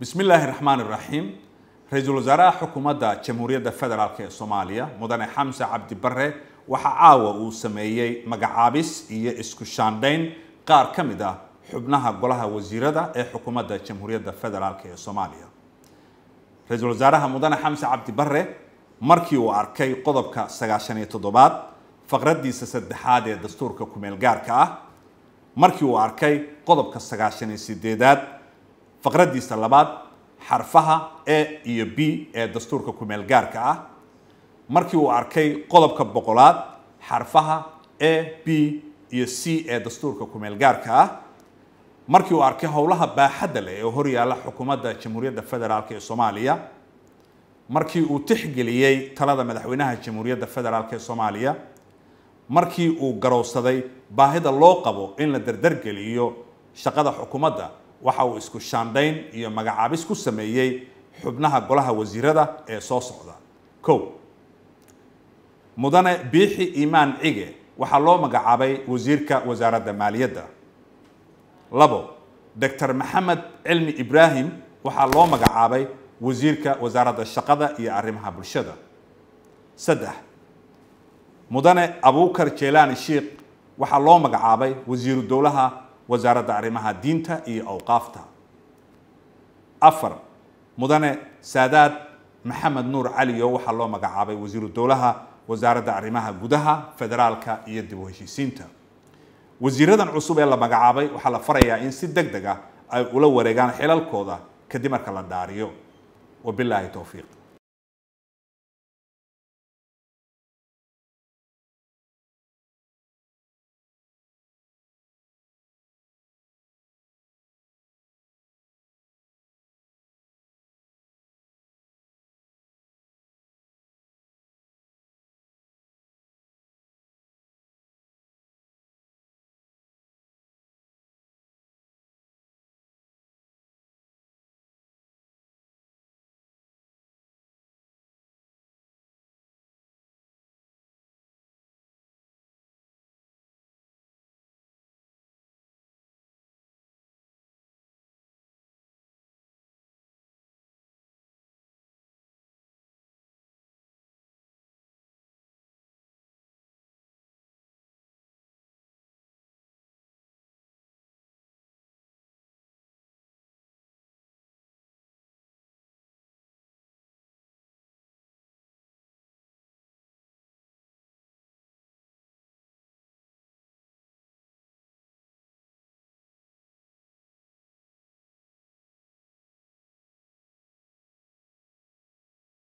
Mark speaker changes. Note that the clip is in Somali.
Speaker 1: bismillaahi raxmaan iraxiim ra-iisul wasaaraha xukuumadda jamhuuriyadda federaalk ee soomaaliya mudane xamse cabdi waxa caawa uu sameeyey magacaabis iyo isku shaandhayn qaar ka mid ah xubnaha golaha wasiirada ee xukuumadda jamhuuriyadda federaalk ee soomaaliya ra-iisul wasaaraha mudane xamse cabdi markii uu arkay qodobka sagaashan iyo toddobaad faqraddiisa saddexaad ee dastuurka kumeel gaarka ah markii uu arkay qodobka sagaashan iyo sideedaad faqradiisa labaad xarfaha e iyo b ee dastuurka gaarka ah markii uu arkay qodobka boqolaad xarfaha e b iyo c ee dastuurka gaarka ah markii uu arkay howlaha baaxadda leh ee horyaala xukuumadda jamhuuriyadda federaalk ee soomaaliya markii uu tixgeliyey talada madaxweynaha jamhuuriyadda federaalk ee soomaaliya markii uu garowsaday baahida loo qabo in la dardargeliyo shaqada xukuumadda waxa uu isku shaandhayn iyo magacaabis ku sameeyey xubnaha golaha wasiirada ee soo socda ko mudane biixi iimaan cige waxaa loo magacaabay wasiirka wasaaradda maaliyadda labo doctor maxamed cilmi ibraahim waxaa loo magacaabay wasiirka wasaaradda shaqada iyo arrimaha bulshada saddex mudane abuukar jelaani shiikh waxaa loo magacaabay wasiiru dowlaha wasaaradda arrimaha diinta iyo awqaafta afar mudane saadaad maxamed nuur caliyo waxaa loo magacaabay wasiiru dowlaha wasaaradda arrimaha gudaha federaalka iyo dib u heshiisiinta wasiiradan cusub ee la magacaabay waxaa la farayaa in si deg deg ah ay ula wareegaan xilalkooda kadib marka la dhaariyo wabilaahi towfiiq